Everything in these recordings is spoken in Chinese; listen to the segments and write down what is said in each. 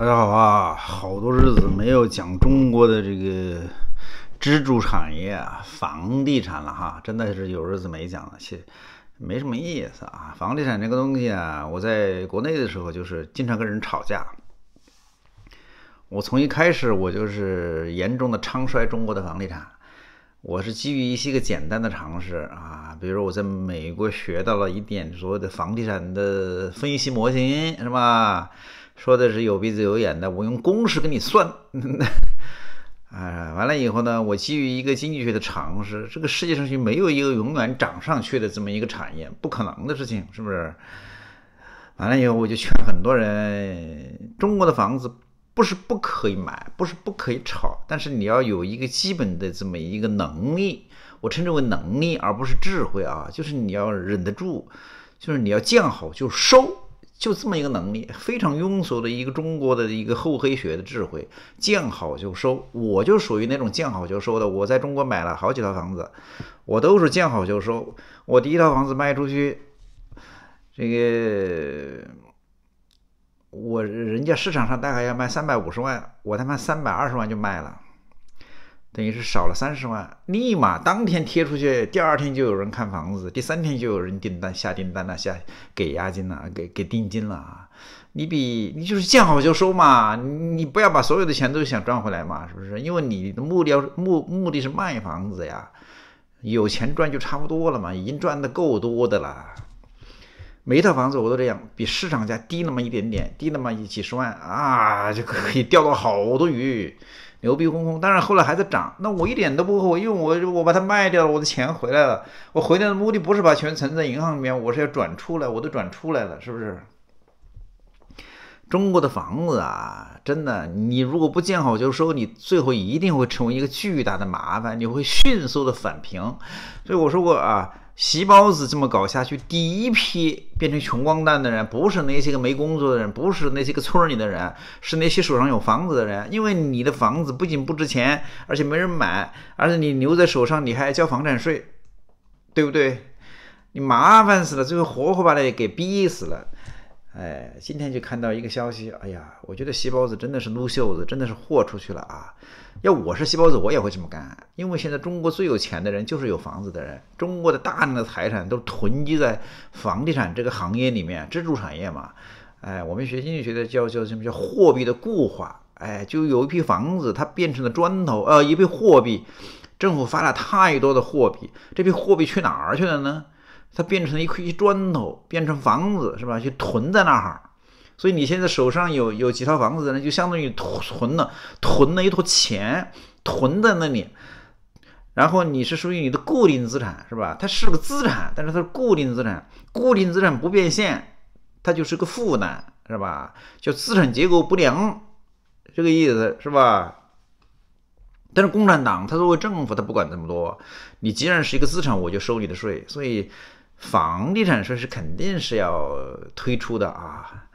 大家好啊，好多日子没有讲中国的这个支柱产业啊，房地产了哈，真的是有日子没讲了，实没什么意思啊。房地产这个东西啊，我在国内的时候就是经常跟人吵架。我从一开始我就是严重的唱衰中国的房地产，我是基于一些个简单的常识啊，比如我在美国学到了一点所谓的房地产的分析模型，是吧？说的是有鼻子有眼的，我用公式跟你算。啊，完了以后呢，我基于一个经济学的常识，这个世界上就没有一个永远涨上去的这么一个产业，不可能的事情，是不是？完了以后，我就劝很多人，中国的房子不是不可以买，不是不可以炒，但是你要有一个基本的这么一个能力，我称之为能力，而不是智慧啊，就是你要忍得住，就是你要见好就收。就这么一个能力，非常庸俗的一个中国的一个厚黑学的智慧，见好就收。我就属于那种见好就收的。我在中国买了好几套房子，我都是见好就收。我第一套房子卖出去，这个我人家市场上大概要卖三百五十万，我他妈三百二十万就卖了。等于是少了三十万，立马当天贴出去，第二天就有人看房子，第三天就有人订单下订单了，下给押金了，给给定金了。你比你就是见好就收嘛，你不要把所有的钱都想赚回来嘛，是不是？因为你的目的目目的是卖房子呀，有钱赚就差不多了嘛，已经赚的够多的了。每一套房子我都这样，比市场价低那么一点点，低那么几十万啊，就可以钓到好多鱼。牛逼哄哄，但是后来还在涨。那我一点都不后悔，因为我我把它卖掉了，我的钱回来了。我回来的目的不是把钱存在银行里面，我是要转出来，我都转出来了，是不是？中国的房子啊，真的，你如果不见好就收，你最后一定会成为一个巨大的麻烦，你会迅速的返平。所以我说过啊。席包子这么搞下去，第一批变成穷光蛋的人，不是那些个没工作的人，不是那些个村里的人，是那些手上有房子的人。因为你的房子不仅不值钱，而且没人买，而且你留在手上你还交房产税，对不对？你麻烦死了，最后活活把那给逼死了。哎，今天就看到一个消息，哎呀，我觉得细胞子真的是撸袖子，真的是豁出去了啊！要我是细胞子，我也会这么干。因为现在中国最有钱的人就是有房子的人，中国的大量的财产都囤积在房地产这个行业里面，支柱产业嘛。哎，我们学经济学的叫叫什么？叫货币的固化。哎，就有一批房子，它变成了砖头，呃，一批货币，政府发了太多的货币，这批货币去哪儿去了呢？它变成一块一砖头，变成房子是吧？就囤在那儿，所以你现在手上有有几套房子呢？就相当于囤了囤了一坨钱，囤在那里。然后你是属于你的固定资产是吧？它是个资产，但是它是固定资产，固定资产不变现，它就是个负担是吧？叫资产结构不良，这个意思是吧？但是共产党他作为政府，他不管这么多。你既然是一个资产，我就收你的税，所以。房地产税是肯定是要推出的啊，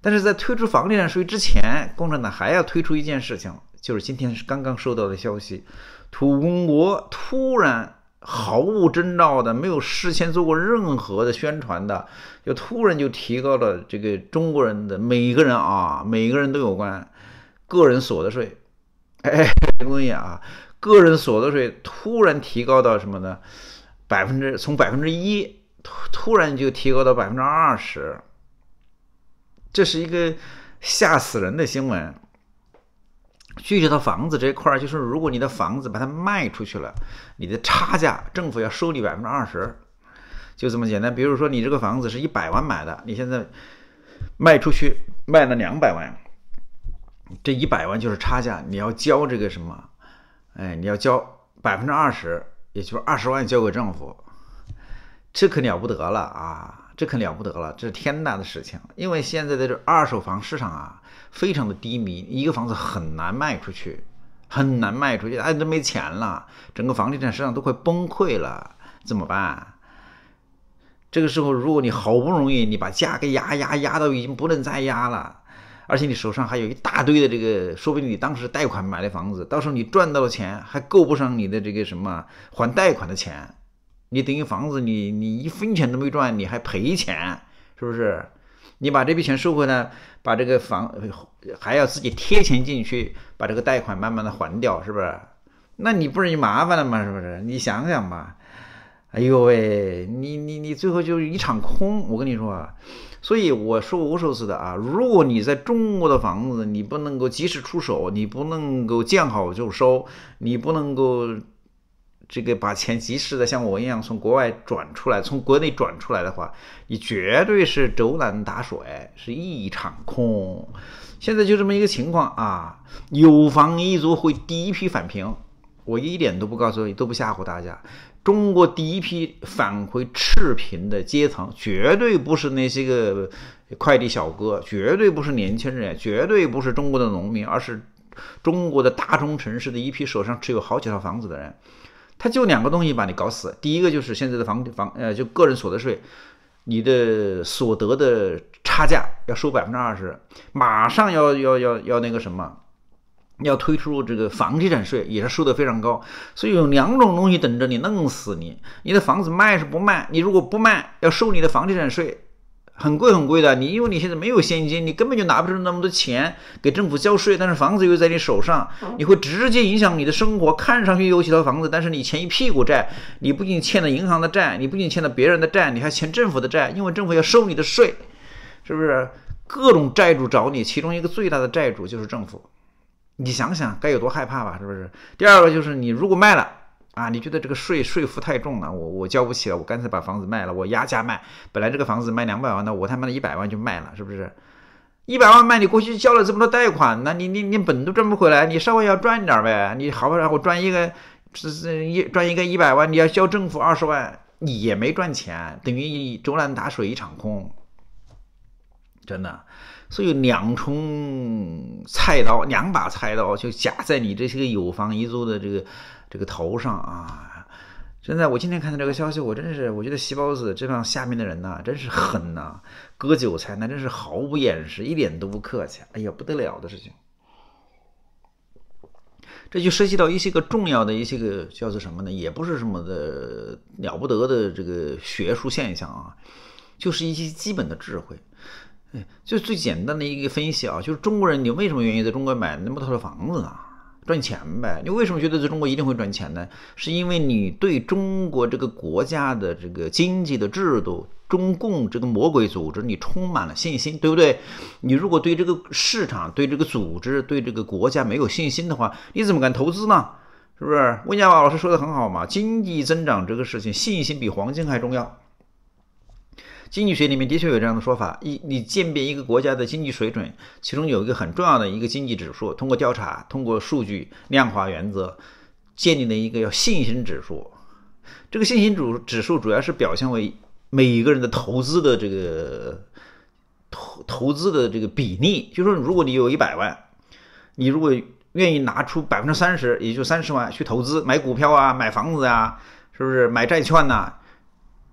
但是在推出房地产税之前，共产党还要推出一件事情，就是今天是刚刚收到的消息，土公国突然毫无征兆的，没有事先做过任何的宣传的，就突然就提高了这个中国人的每一个人啊，每个人都有关个人所得税，哎，这东西啊，个人所得税突然提高到什么呢？百分之从百分之一。突然就提高到百分之二十，这是一个吓死人的新闻。具体到房子这一块儿，就是如果你的房子把它卖出去了，你的差价政府要收你百分之二十，就这么简单。比如说你这个房子是一百万买的，你现在卖出去卖了两百万，这一百万就是差价，你要交这个什么？哎，你要交百分之二十，也就是二十万交给政府。这可了不得了啊！这可了不得了，这是天大的事情。因为现在的这二手房市场啊，非常的低迷，一个房子很难卖出去，很难卖出去，哎，都没钱了，整个房地产市场都快崩溃了，怎么办？这个时候，如果你好不容易你把价格压压压到已经不能再压了，而且你手上还有一大堆的这个，说不定你当时贷款买的房子，到时候你赚到了钱还够不上你的这个什么还贷款的钱。你等于房子，你你一分钱都没赚，你还赔钱，是不是？你把这笔钱收回来，把这个房还要自己贴钱进去，把这个贷款慢慢的还掉，是不是？那你不是就麻烦了吗？是不是？你想想吧。哎呦喂，你你你最后就是一场空。我跟你说啊，所以我说无数次的啊，如果你在中国的房子，你不能够及时出手，你不能够见好就收，你不能够。这个把钱及时的像我一样从国外转出来，从国内转出来的话，你绝对是竹篮打水是一场空。现在就这么一个情况啊，有房一族会第一批返贫。我一点都不告诉，都不吓唬大家。中国第一批返回赤贫的阶层，绝对不是那些个快递小哥，绝对不是年轻人，绝对不是中国的农民，而是中国的大中城市的一批手上持有好几套房子的人。他就两个东西把你搞死，第一个就是现在的房房呃，就个人所得税，你的所得的差价要收百分之二十，马上要要要要那个什么，要推出这个房地产税，也是收的非常高，所以有两种东西等着你弄死你，你的房子卖是不卖，你如果不卖，要收你的房地产税。很贵很贵的，你因为你现在没有现金，你根本就拿不出那么多钱给政府交税。但是房子又在你手上，你会直接影响你的生活。看上去有几套房子，但是你欠一屁股债，你不仅欠了银行的债，你不仅欠了别人的债，你还欠政府的债，因为政府要收你的税，是不是？各种债主找你，其中一个最大的债主就是政府。你想想该有多害怕吧？是不是？第二个就是你如果卖了。啊，你觉得这个税税负太重了，我我交不起了。我干脆把房子卖了，我压价卖。本来这个房子卖两百万的，我他妈的一百万就卖了，是不是？一百万卖，你过去交了这么多贷款，那你你你本都赚不回来，你稍微要赚点呗。你好不容易赚一个，这是一赚一个一百万，你要交政府二十万，你也没赚钱，等于竹篮打水一场空。真的，所以两重菜刀，两把菜刀就夹在你这些个有房一族的这个。这个头上啊，现在我今天看到这个消息，我真是，我觉得席包子这帮下面的人呐，真是狠呐，割韭菜那真是毫不掩饰，一点都不客气，哎呀，不得了的事情。这就涉及到一些个重要的一些个叫做什么呢？也不是什么的了不得的这个学术现象啊，就是一些基本的智慧。哎，就最简单的一个分析啊，就是中国人，你为什么愿意在中国买那么多的房子啊？赚钱呗？你为什么觉得在中国一定会赚钱呢？是因为你对中国这个国家的这个经济的制度、中共这个魔鬼组织，你充满了信心，对不对？你如果对这个市场、对这个组织、对这个国家没有信心的话，你怎么敢投资呢？是不是？温家宝老师说的很好嘛，经济增长这个事情，信心比黄金还重要。经济学里面的确有这样的说法，一你鉴别一个国家的经济水准，其中有一个很重要的一个经济指数，通过调查，通过数据量化原则，建立了一个叫信心指数。这个信心指指数主要是表现为每一个人的投资的这个投投资的这个比例，就说如果你有一百万，你如果愿意拿出百分之三十，也就三十万去投资，买股票啊，买房子啊，是不是买债券呐？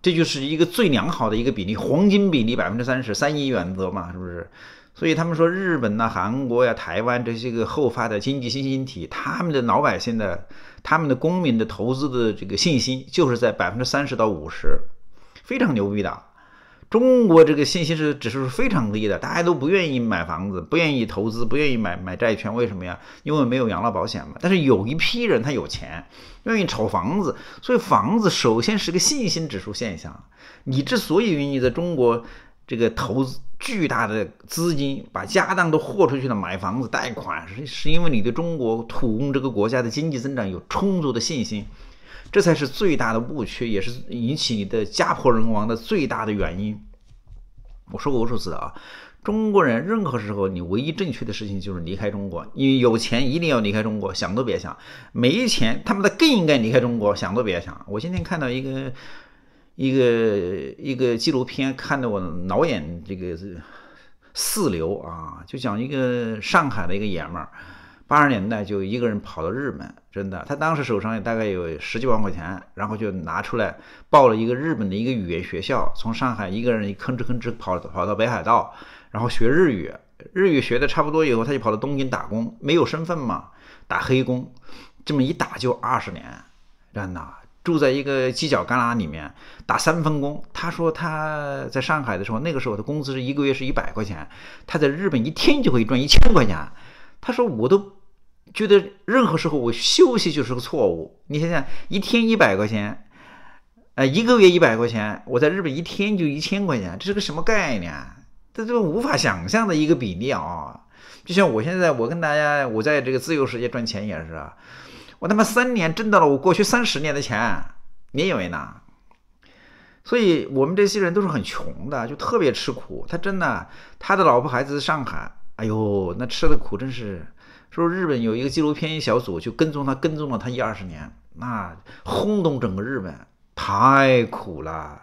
这就是一个最良好的一个比例，黄金比例百分之三十三一原则嘛，是不是？所以他们说日本呐、韩国呀、台湾这些个后发的经济新兴体，他们的老百姓的、他们的公民的投资的这个信心，就是在百分之三十到五十，非常牛逼的。中国这个信心是指数是非常低的，大家都不愿意买房子，不愿意投资，不愿意买买债券，为什么呀？因为没有养老保险嘛。但是有一批人他有钱，愿意炒房子，所以房子首先是个信心指数现象。你之所以愿意在中国这个投资巨大的资金，把家当都豁出去了买房子贷款，是是因为你对中国土公这个国家的经济增长有充足的信心。这才是最大的误区，也是引起你的家破人亡的最大的原因。我说过无数次了啊，中国人任何时候你唯一正确的事情就是离开中国，因为有钱一定要离开中国，想都别想；没钱，他们的更应该离开中国，想都别想。我今天看到一个一个一个纪录片，看得我脑眼这个四流啊，就讲一个上海的一个爷们儿。八十年代就一个人跑到日本，真的，他当时手上大概有十几万块钱，然后就拿出来报了一个日本的一个语言学校，从上海一个人吭哧吭哧跑跑到北海道，然后学日语。日语学的差不多以后，他就跑到东京打工，没有身份嘛，打黑工，这么一打就二十年，真的，住在一个犄角旮旯里面打三分工。他说他在上海的时候，那个时候的工资是一个月是一百块钱，他在日本一天就可以赚一千块钱。他说我都。觉得任何时候我休息就是个错误。你想想，一天一百块钱，呃，一个月一百块钱，我在日本一天就一千块钱，这是个什么概念？这这无法想象的一个比例啊！就像我现在，我跟大家，我在这个自由世界赚钱也是，我他妈三年挣到了我过去三十年的钱，你以为呢？所以我们这些人都是很穷的，就特别吃苦。他真的，他的老婆孩子在上海，哎呦，那吃的苦真是。说日本有一个纪录片一小组就跟踪他，跟踪了他一二十年，那轰动整个日本，太苦了，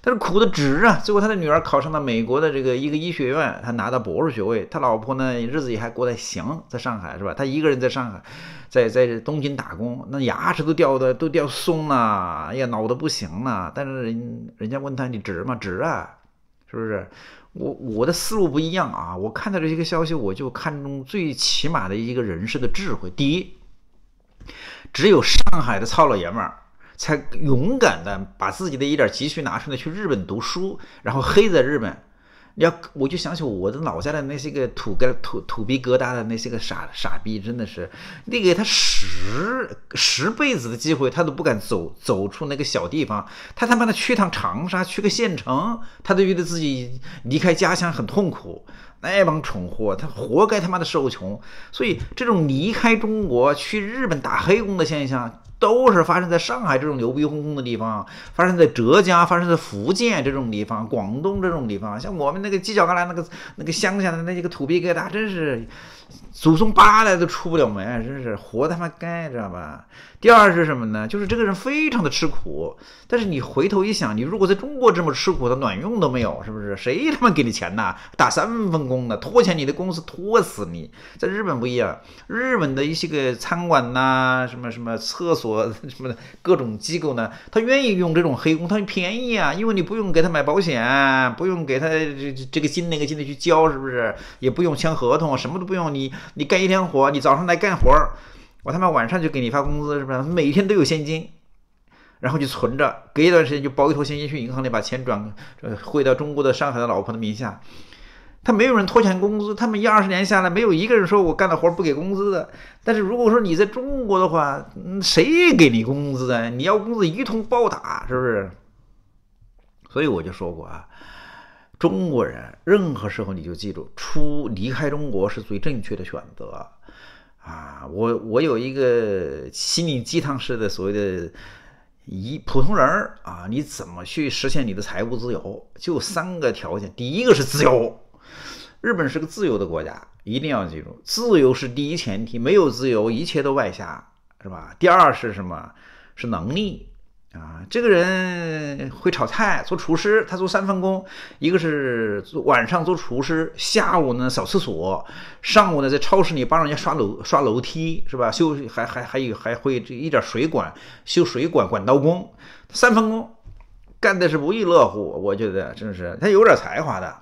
但是苦的值啊！最后他的女儿考上了美国的这个一个医学院，他拿到博士学位，他老婆呢日子也还过得行，在上海是吧？他一个人在上海，在在东京打工，那牙齿都掉的都掉松了，哎呀，老的不行了。但是人人家问他你值吗？值啊，是不是？我我的思路不一样啊！我看到这些个消息，我就看中最起码的一个人士的智慧。第一，只有上海的糙老爷们儿，才勇敢的把自己的一点积蓄拿出来去日本读书，然后黑在日本。你要我就想起我的老家的那些个土疙土土逼疙瘩的那些个傻傻逼，真的是，你给他十十辈子的机会他都不敢走走出那个小地方，他他妈的去趟长沙去个县城，他都觉得自己离开家乡很痛苦，那帮蠢货他活该他妈的受穷，所以这种离开中国去日本打黑工的现象。都是发生在上海这种牛逼哄哄的地方，发生在浙江、发生在福建这种地方、广东这种地方，像我们那个犄角旮旯那个那个乡下的那几个土鳖疙瘩，真是。祖宗八代都出不了门，真是活他妈该，知道吧？第二是什么呢？就是这个人非常的吃苦，但是你回头一想，你如果在中国这么吃苦，他卵用都没有，是不是？谁他妈给你钱呢？打三分工的，拖欠你的工资拖死你。在日本不一样，日本的一些个餐馆呐，什么什么厕所 什么的，各种机构呢，他愿意用这种黑工，他便宜啊，因为你不用给他买保险，不用给他这这个金那个金的去交，是不是？也不用签合同，什么都不用。你你干一天活，你早上来干活儿，我他妈晚上就给你发工资，是不是？每天都有现金，然后就存着，隔一段时间就包一坨现金去银行里把钱转汇到中国的上海的老婆的名下。他没有人拖欠工资，他们一二十年下来，没有一个人说我干的活不给工资的。但是如果说你在中国的话，谁给你工资啊？你要工资一通暴打，是不是？所以我就说过啊。中国人，任何时候你就记住，出离开中国是最正确的选择，啊，我我有一个心灵鸡汤式的所谓的一普通人啊，你怎么去实现你的财务自由？就三个条件，第一个是自由，日本是个自由的国家，一定要记住，自由是第一前提，没有自由一切都外瞎，是吧？第二是什么？是能力。啊，这个人会炒菜，做厨师。他做三份工，一个是晚上做厨师，下午呢扫厕所，上午呢在超市里帮人家刷楼刷楼梯，是吧？修还还还有还会这一点水管修水管管道工，三份工干的是不亦乐乎。我觉得真是他有点才华的。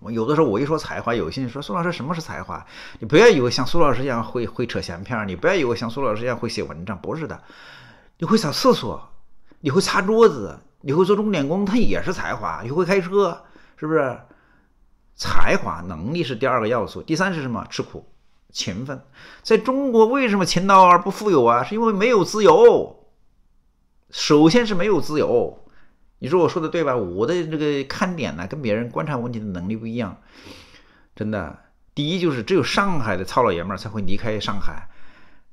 我有的时候我一说才华，有些人说苏老师什么是才华？你不要以为像苏老师一样会会扯闲篇，你不要以为像苏老师一样会写文章，不是的。你会扫厕所，你会擦桌子，你会做钟点工，他也是才华。你会开车，是不是？才华能力是第二个要素，第三是什么？吃苦、勤奋。在中国，为什么勤劳而不富有啊？是因为没有自由。首先是没有自由。你说我说的对吧？我的这个看点呢，跟别人观察问题的能力不一样，真的。第一就是只有上海的糙老爷们儿才会离开上海，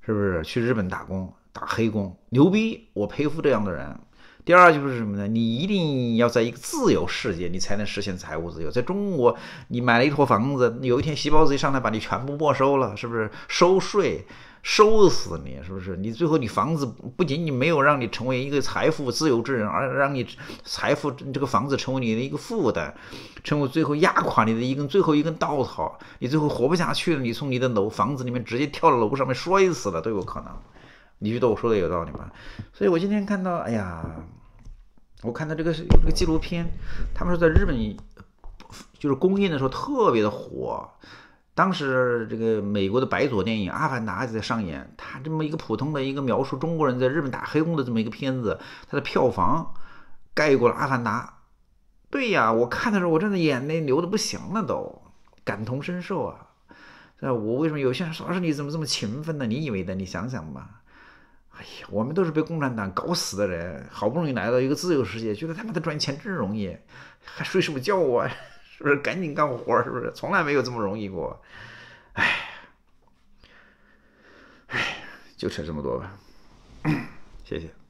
是不是去日本打工？打黑工牛逼，我佩服这样的人。第二就是什么呢？你一定要在一个自由世界，你才能实现财务自由。在中国，你买了一坨房子，有一天洗包子一上来把你全部没收了，是不是收税收死你？是不是你最后你房子不仅仅没有让你成为一个财富自由之人，而让你财富这个房子成为你的一个负担，成为最后压垮你的一根最后一根稻草。你最后活不下去了，你从你的楼房子里面直接跳到楼上面摔死了都有可能。你觉得我说的有道理吗？所以我今天看到，哎呀，我看到这个是这个纪录片，他们说在日本就是公映的时候特别的火。当时这个美国的白左电影《阿凡达》还在上演，他这么一个普通的一个描述中国人在日本打黑工的这么一个片子，它的票房盖过了《阿凡达》。对呀，我看的时候，我真的眼泪流的不行了，都感同身受啊！那我为什么有些人说老师你怎么这么勤奋呢？你以为的？你想想吧。哎呀，我们都是被共产党搞死的人，好不容易来到一个自由世界，觉得他妈的赚钱真容易，还睡什么觉啊？是不是？赶紧干活是不是？从来没有这么容易过。哎，哎，就扯这么多吧，谢谢。